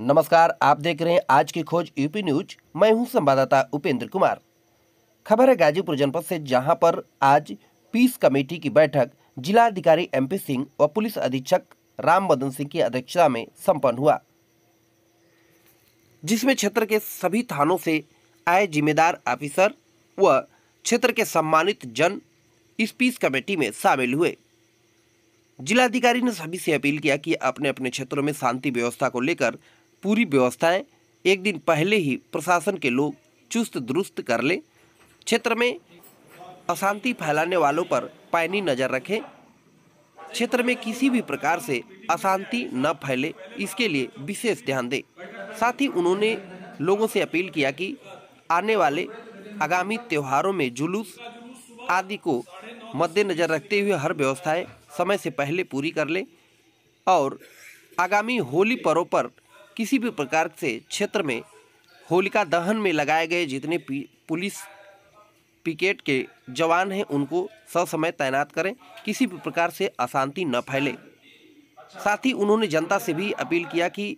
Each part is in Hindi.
नमस्कार आप देख रहे हैं आज की खोज यूपी न्यूज मैं हूं संवाददाता उपेंद्र कुमार खबर है गाजीपुर जनपद से जहां पर आज पीस कमेटी की बैठक जिलाधिकारी एमपी सिंह व पुलिस अधीक्षक राम मदन सिंह की अध्यक्षता में संपन्न हुआ जिसमें क्षेत्र के सभी थानों से आए जिम्मेदार ऑफिसर व क्षेत्र के सम्मानित जन इस पीस कमेटी में शामिल हुए जिलाधिकारी ने सभी से अपील किया कि अपने अपने क्षेत्रों में शांति व्यवस्था को लेकर पूरी व्यवस्थाएं एक दिन पहले ही प्रशासन के लोग चुस्त दुरुस्त कर लें क्षेत्र में अशांति फैलाने वालों पर पैनी नज़र रखें क्षेत्र में किसी भी प्रकार से अशांति न फैले इसके लिए विशेष ध्यान दें साथ ही उन्होंने लोगों से अपील किया कि आने वाले आगामी त्योहारों में जुलूस आदि को मद्देनज़र रखते हुए हर व्यवस्थाएं समय से पहले पूरी कर लें और आगामी होली पर्व पर किसी भी प्रकार से क्षेत्र में होलिका दहन में लगाए गए जितने पुलिस पिकेट के जवान हैं उनको ससमय तैनात करें किसी भी प्रकार से अशांति न फैले साथ ही उन्होंने जनता से भी अपील किया कि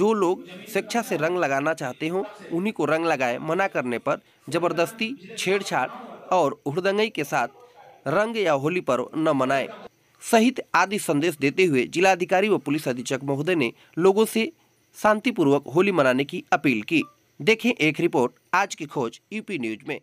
जो लोग शिक्षा से रंग लगाना चाहते हों उन्हीं को रंग लगाए मना करने पर ज़बरदस्ती छेड़छाड़ और हृदंगई के साथ रंग या होली पर्व न मनाएं सहित आदि संदेश देते हुए जिलाधिकारी व पुलिस अधीक्षक महोदय ने लोगों से शांतिपूर्वक होली मनाने की अपील की देखें एक रिपोर्ट आज की खोज यूपी न्यूज में